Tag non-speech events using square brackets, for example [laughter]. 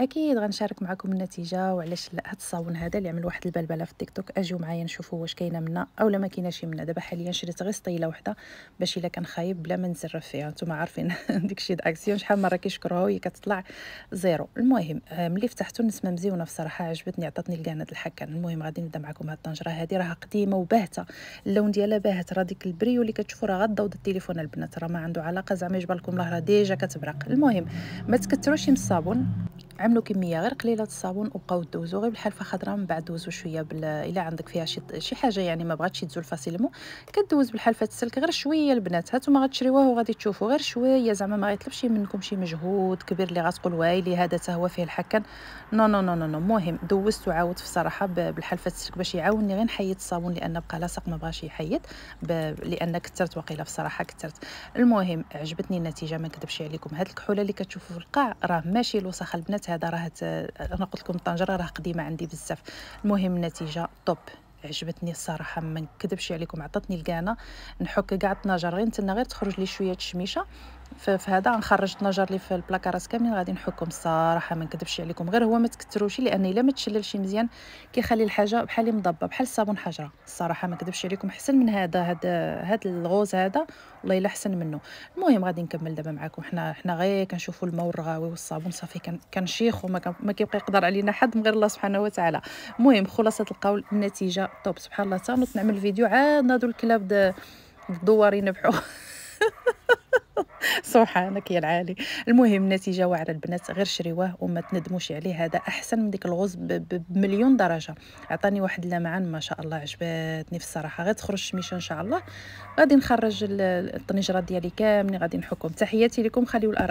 اكيد غنشارك معكم النتيجه وعلاش لا هاد الصابون هذا اللي عمل واحد البلبله في التيك توك اجيو معايا نشوفوا واش كاينه منا اولا ما كايناش منا دابا حاليا شريت غير سطيله وحده باش الا كان خايب بلا ما نزرف فيها نتوما عارفين [laughs] الشيء داكسيون شحال مره كيشكروها وهي كتطلع زيرو المهم آه، ملي فتحته النسمه مزيونه بصراحه عجبتني عطاتني لكاع هاد الحكان المهم غادي نبدا معكم هاد الطنجره هادي راه قديمه وباهته اللون ديالها باهت راه ديك البريو اللي كتشوفوا راه غضوض التليفون البنات راه ما عنده علاقه زعما يجبر لكم الله راه ديجا كتبرق المهم ما تكثروش من الصابون عملوا كميه غير قليله الصابون وبقاو دوزو غير بالحرفه خضراء من بعد دوزو شويه بال الا عندك فيها شي شي حاجه يعني ما بغاتش تزول فاسيلمون كدوز بالحلفه السلك غير شويه البنات هانتوما غتشريوه وغادي تشوفوا غير شويه زعما ما غيطلبش منكم شي مجهود كبير اللي غتقول وايلي هذا تا هو فيه الحكن نو نو نو نو نو مهم دوزت وعاودت بصراحه بالحلفه السلك باش يعاوني غير نحيد الصابون لان بقى لاصق ما بغاش يحيد لان كثرت وقيله صراحه كثرت المهم عجبتني النتيجه ما نكذبش عليكم هاد الكحوله اللي كتشوفوا في القاع راه ماشي الوسخ البنات هذا راه انا قلت لكم الطنجره راه قديمه عندي بزاف المهم النتيجه طوب عجبتني الصراحه ما نكذبش عليكم عطاتني الكانه نحك كاع الطناجر غير نتسنى غير تخرج لي شويه الشميشه في, هذا غنخرج النجر اللي في البلاكاراس كاملين غادي نحكم الصراحه ما نكذبش عليكم غير هو ما تكثروش لان الا ما تشللش مزيان كيخلي الحاجه بحال مضبه بحال الصابون حجره الصراحه ما نكذبش عليكم احسن من هذا هذا هذا الغوز هذا والله الا احسن منه المهم غادي نكمل دابا معكم حنا حنا غير كنشوفوا الماء والرغاوي والصابون صافي كنشيخ وما ما كيبقى يقدر علينا حد من غير الله سبحانه وتعالى المهم خلاصه القول النتيجه طوب سبحان الله تا نعمل فيديو عاد نادو الكلاب الدوار ينبحوا [laughs] [laughs] سبحانك يا العالي المهم النتيجه واعره البنات غير شريوه وما تندموش عليه هذا احسن من ديك الغوز بمليون درجه عطاني واحد لمعان ما شاء الله عجبتني في الصراحه غير تخرج الشميشه ان شاء الله غادي نخرج الطنجره ديالي كاملين غادي نحكم تحياتي لكم خليو الاراء